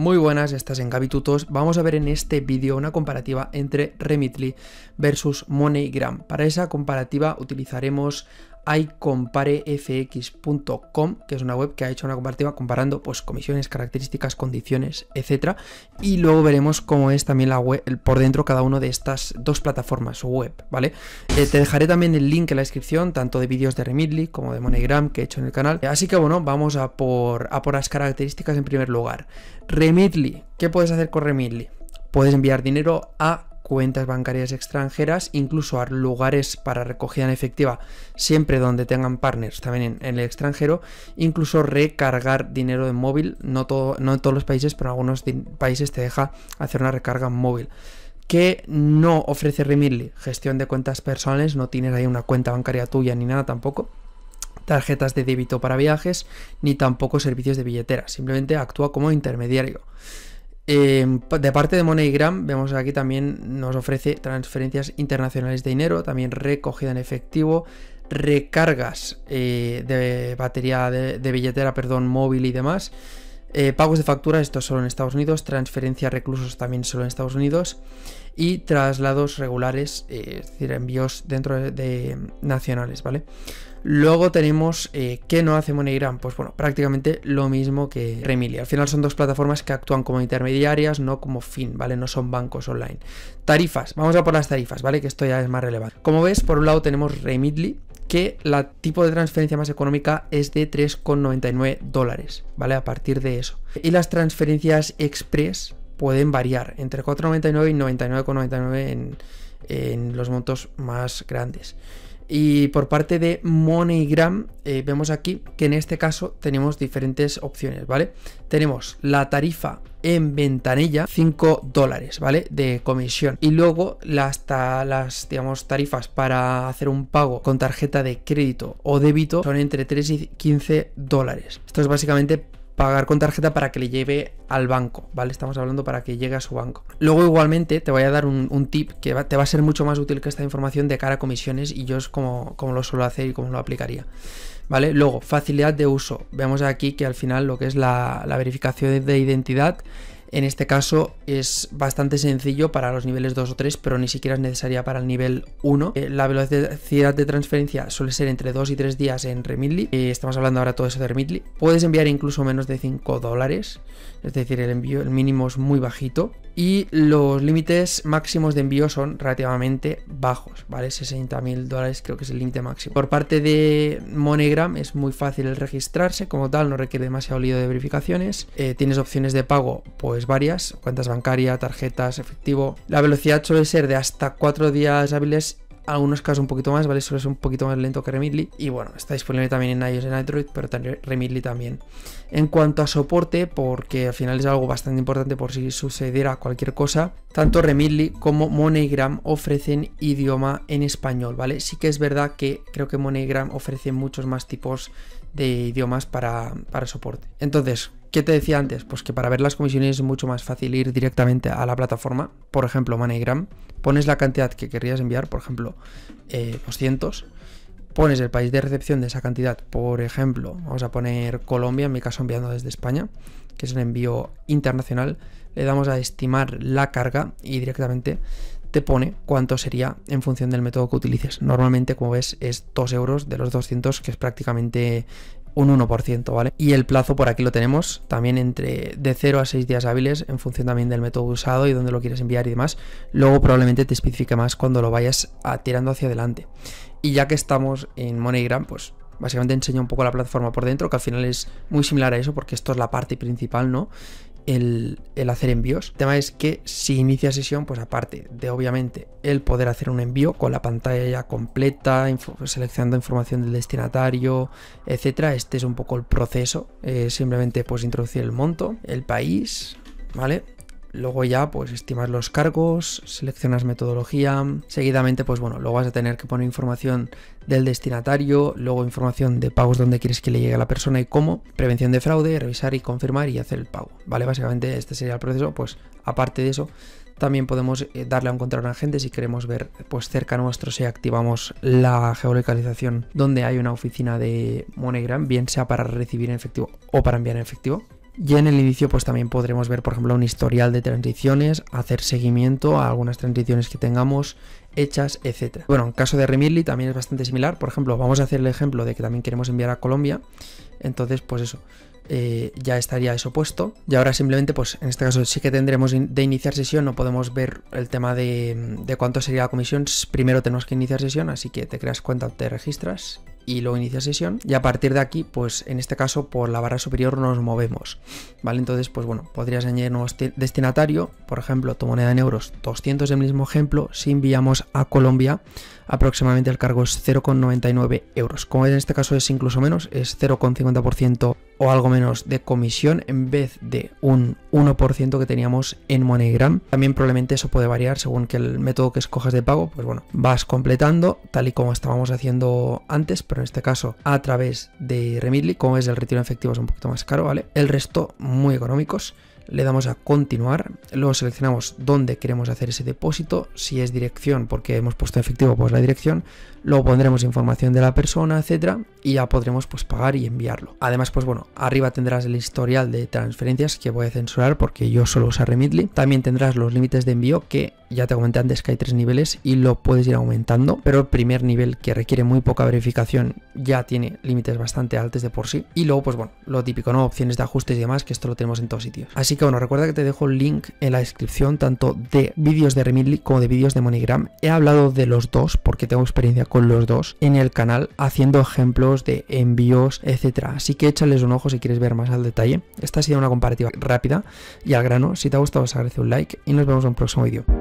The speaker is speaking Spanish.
Muy buenas, estás en Gabitutos. Vamos a ver en este vídeo una comparativa entre Remitly versus MoneyGram. Para esa comparativa utilizaremos iCompareFX.com, que es una web que ha hecho una comparativa comparando pues, comisiones, características, condiciones, etc. Y luego veremos cómo es también la web por dentro cada una de estas dos plataformas web, ¿vale? Eh, te dejaré también el link en la descripción, tanto de vídeos de Remitly como de MoneyGram que he hecho en el canal. Así que bueno, vamos a por, a por las características en primer lugar. Remitly, ¿qué puedes hacer con Remitly? Puedes enviar dinero a cuentas bancarias extranjeras, incluso a lugares para recogida en efectiva, siempre donde tengan partners también en, el extranjero, incluso recargar dinero de móvil, no, no en todos los países, pero en algunos países te deja hacer una recarga móvil. que no ofrece Remitly? Gestión de cuentas personales, no tienes ahí una cuenta bancaria tuya ni nada tampoco tarjetas de débito para viajes, ni tampoco servicios de billetera, simplemente actúa como intermediario. Em, de parte de MoneyGram, vemos aquí también nos ofrece transferencias internacionales de dinero, también recogida en efectivo, recargas eh, de batería de, de, billetera, perdón, móvil y demás. Eh, pagos de factura, esto solo en Estados Unidos, transferencias reclusos también solo en Estados Unidos y traslados regulares, eh, es decir, envíos dentro de, nacionales, ¿vale? Luego tenemos eh, qué no hace MoneyGram. Pues bueno, prácticamente lo mismo que Remilia Al final son dos plataformas que actúan como intermediarias, no como fin, ¿vale? No son bancos online. Tarifas, vamos a por las tarifas, ¿vale? Que esto ya es más relevante. Como ves, por un lado tenemos Remitly, que la tipo de transferencia más económica es de 3,99 dólares, ¿vale? A partir de eso. Y las transferencias express pueden variar entre 4,99 y 99,99 en, en los montos más grandes. Y por parte de MoneyGram, eh, vemos aquí que en este caso tenemos diferentes opciones, ¿vale? Tenemos la tarifa en ventanilla 5 dólares, ¿vale? De comisión. Y luego las, tarifas para hacer un pago con tarjeta de crédito o débito son entre 3 y 15 dólares. Esto es básicamente pagar con tarjeta para que le lleve al banco, ¿vale? Estamos hablando para que llegue a su banco. Luego igualmente te voy a dar un, tip que te va a ser mucho más útil que esta información de cara a comisiones y yo es como, como lo suelo hacer y como lo aplicaría. ¿Vale? Luego, facilidad de uso. Vemos aquí que al final lo que es la verificación de identidad en este caso es bastante sencillo para los niveles 2 o 3, pero ni siquiera es necesaria para el nivel 1. Eh, la velocidad de transferencia suele ser entre 2 y 3 días en Remitly. Eh, estamos hablando ahora todo eso de Remitly. Puedes enviar incluso menos de 5 dólares, es decir, el envío, el mínimo es muy bajito y los límites máximos de envío son relativamente bajos, ¿vale? mil dólares creo que es el límite máximo. Por parte de MoneyGram es muy fácil el registrarse, como tal, no requiere demasiado lío de verificaciones. Eh, tienes opciones de pago, pues varias, cuentas bancarias, tarjetas, efectivo. La velocidad suele ser de hasta 4 días hábiles algunos casos un poquito más, ¿vale? Solo es un poquito más lento que Remitly. Y bueno, está disponible también en iOS y en Android, pero también Remitly también. En cuanto a soporte, porque al final es algo bastante importante por si sucediera cualquier cosa, tanto Remitly como MoneyGram ofrecen idioma en español, ¿vale? Sí que es verdad que creo que MoneyGram ofrece muchos más tipos de idiomas para, para soporte. Entonces, ¿Qué te decía antes? Pues que para ver las comisiones es mucho más fácil ir directamente a la plataforma, por ejemplo MoneyGram, pones la cantidad que querrías enviar, por ejemplo 200, eh, pones el país de recepción de esa cantidad, por ejemplo, vamos a poner Colombia, en mi caso enviando desde España, que es un envío internacional, le damos a estimar la carga y directamente te pone cuánto sería en función del método que utilices. Normalmente, como ves, es 2 euros de los 200, que es prácticamente un 1%, ¿vale? Y el plazo por aquí lo tenemos también entre de 0 a 6 días hábiles en función también del método usado y dónde lo quieres enviar y demás. Luego probablemente te especifique más cuando lo vayas tirando hacia adelante. Y ya que estamos en MoneyGram, pues básicamente enseño un poco la plataforma por dentro, que al final es muy similar a eso porque esto es la parte principal, ¿no? el, hacer envíos. El tema es que si inicia sesión, pues aparte de obviamente el poder hacer un envío con la pantalla completa, seleccionando información del destinatario, etcétera, este es un poco el proceso. simplemente pues introducir el monto, el país, ¿vale? Luego ya pues estimas los cargos, seleccionas metodología, seguidamente pues bueno, luego vas a tener que poner información del destinatario, luego información de pagos donde quieres que le llegue a la persona y cómo, prevención de fraude, revisar y confirmar y hacer el pago, ¿vale? Básicamente este sería el proceso, pues aparte de eso también podemos eh, darle a encontrar un agente si queremos ver pues cerca nuestro si activamos la geolocalización donde hay una oficina de MoneyGram, bien sea para recibir en efectivo o para enviar en efectivo. Y en el inicio pues también podremos ver por ejemplo un historial de transiciones, hacer seguimiento a algunas transiciones que tengamos hechas, etc. Bueno, en caso de Remitly también es bastante similar, por ejemplo vamos a hacer el ejemplo de que también queremos enviar a Colombia, entonces pues eso, eh, ya estaría eso puesto. Y ahora simplemente, pues en este caso sí que tendremos de iniciar sesión, no podemos ver el tema de, de cuánto sería la comisión. Primero tenemos que iniciar sesión, así que te creas cuenta, te registras y luego inicia sesión y a partir de aquí pues en este caso por la barra superior nos movemos vale entonces pues bueno podrías añadir nuevo destinatario por ejemplo tu moneda en euros 200 del mismo ejemplo si enviamos a Colombia aproximadamente el cargo es 0,99 euros como en este caso es incluso menos es 0,50% o algo menos de comisión en vez de un 1% que teníamos en MoneyGram. También probablemente eso puede variar según que el método que escojas de pago, pues bueno, vas completando tal y como estábamos haciendo antes, pero en este caso a través de Remitly, como es el retiro efectivo es un poquito más caro, ¿vale? El resto muy económicos le damos a continuar, luego seleccionamos dónde queremos hacer ese depósito, si es dirección porque hemos puesto efectivo pues la dirección, luego pondremos información de la persona, etcétera, y ya podremos pues pagar y enviarlo. Además pues bueno, arriba tendrás el historial de transferencias que voy a censurar porque yo solo uso Remitly, también tendrás los límites de envío que ya te comenté antes que hay tres niveles y lo puedes ir aumentando, pero el primer nivel que requiere muy poca verificación ya tiene límites bastante altos de por sí. Y luego, pues bueno, lo típico, ¿no? Opciones de ajustes y demás, que esto lo tenemos en todos sitios. Así que bueno, recuerda que te dejo el link en la descripción tanto de vídeos de Remitly como de vídeos de MoneyGram. He hablado de los dos porque tengo experiencia con los dos en el canal haciendo ejemplos de envíos, etcétera. Así que échales un ojo si quieres ver más al detalle. Esta ha sido una comparativa rápida y al grano. Si te ha gustado, os agradece un like y nos vemos en un próximo vídeo.